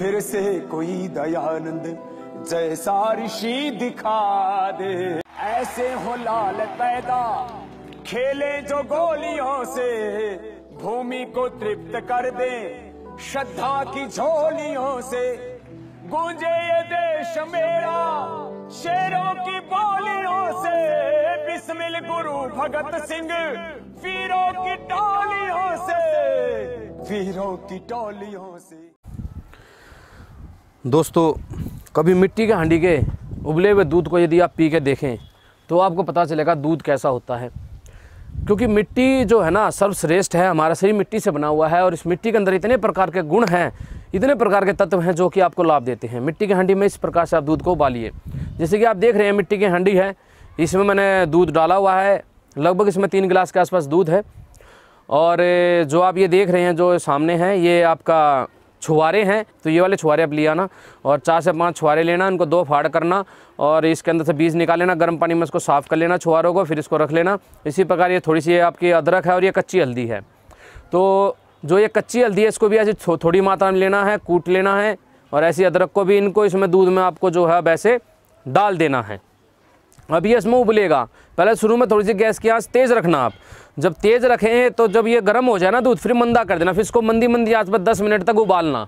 फिर से कोई दयानंद जैसा ऋषि दिखा दे ऐसे हो लाल पैदा खेले जो गोलियों से भूमि को तृप्त कर दे श्रद्धा की झोलियों से गूंजे ये देश मेरा शेरों की बोलियों से बिस्मिल गुरु भगत सिंह वीरों की टोलियों से वीरों की टोलियों से दोस्तों कभी मिट्टी के हांडी के उबले हुए दूध को यदि आप पी के देखें तो आपको पता चलेगा दूध कैसा होता है क्योंकि मिट्टी जो है ना सर्वश्रेष्ठ है हमारा शरीर मिट्टी से बना हुआ है और इस मिट्टी के अंदर इतने प्रकार के गुण हैं इतने प्रकार के तत्व हैं जो कि आपको लाभ देते हैं मिट्टी की हांडी में इस प्रकार से आप दूध को उबालिए जैसे कि आप देख रहे हैं मिट्टी की हांडी है इसमें मैंने दूध डाला हुआ है लगभग इसमें तीन गिलास के आसपास दूध है और जो आप ये देख रहे हैं जो सामने हैं ये आपका छुआरे हैं तो ये वाले छुआरे आप ले आना और चार से पांच छुआरे लेना इनको दो फाड़ करना और इसके अंदर से बीज निकाल लेना गर्म पानी में इसको साफ़ कर लेना छुआरों को फिर इसको रख लेना इसी प्रकार ये थोड़ी सी आपकी अदरक है और ये कच्ची हल्दी है तो जो ये कच्ची हल्दी है इसको भी ऐसे थो, थोड़ी मात्रा में लेना है कूट लेना है और ऐसी अदरक को भी इनको इसमें दूध में आपको जो है वैसे डाल देना है अब ये इसमें उबलेगा पहले शुरू में थोड़ी सी गैस की आँच तेज़ रखना आप जब तेज़ रखें तो जब ये गर्म हो जाए ना दूध फिर मंदा कर देना फिर इसको मंदी मंदी आँच पर दस मिनट तक उबालना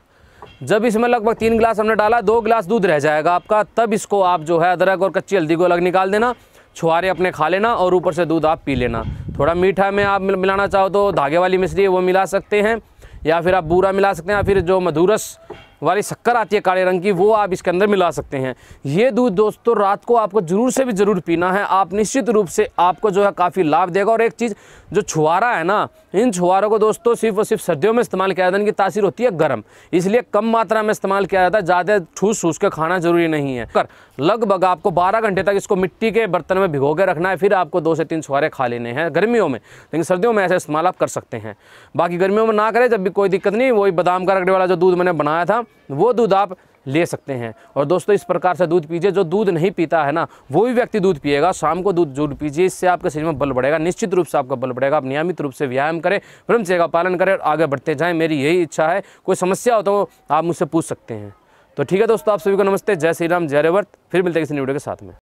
जब इसमें लगभग तीन गिलास हमने डाला दो गिलास दूध रह जाएगा आपका तब इसको आप जो है अदरक और कच्ची हल्दी को अलग निकाल देना छुहारे अपने खा लेना और ऊपर से दूध आप पी लेना थोड़ा मीठा में आप मिलाना चाहो तो धागे वाली मिश्री वो मिला सकते हैं या फिर आप बूरा मिला सकते हैं या फिर जो मधुरस वाली शक्कर आती है काले रंग की वो आप इसके अंदर मिला सकते हैं ये दूध दोस्तों रात को आपको ज़रूर से भी ज़रूर पीना है आप निश्चित रूप से आपको जो है काफ़ी लाभ देगा और एक चीज़ जो छुआरा है ना इन छुआरों को दोस्तों सिर्फ और सिर्फ सर्दियों में इस्तेमाल किया जाता है इनकी तासीर होती है गर्म इसलिए कम मात्रा में इस्तेमाल किया जाता है ज़्यादा ठूस ठूस के खाना ज़रूरी नहीं है कर लगभग आपको बारह घंटे तक इसको मिट्टी के बर्तन में भिगो के रखना है फिर आपको दो से तीन छुआरे खा लेने हैं गर्मियों में लेकिन सर्दियों में ऐसे इस्तेमाल आप कर सकते हैं बाकी गर्मियों में ना करें जब भी कोई दिक्कत नहीं वही बादाम का रगड़े वाला जो दूध मैंने बनाया था वो दूध आप ले सकते हैं और दोस्तों इस प्रकार से दूध पीजिए जो दूध नहीं पीता है ना वो भी व्यक्ति दूध पिएगा शाम को दूध जरूर पीजिए इससे आपके शरीर में बल बढ़ेगा निश्चित रूप से आपका बल बढ़ेगा आप नियमित रूप से व्यायाम करें ब्रह्मचर्य का पालन करें और आगे बढ़ते जाएं मेरी यही इच्छा है कोई समस्या हो तो आप मुझसे पूछ सकते हैं तो ठीक है दोस्तों आप सभी को नमस्ते जय श्री राम जय रेवर्त फिर मिलते हैं किसी वीडियो के साथ में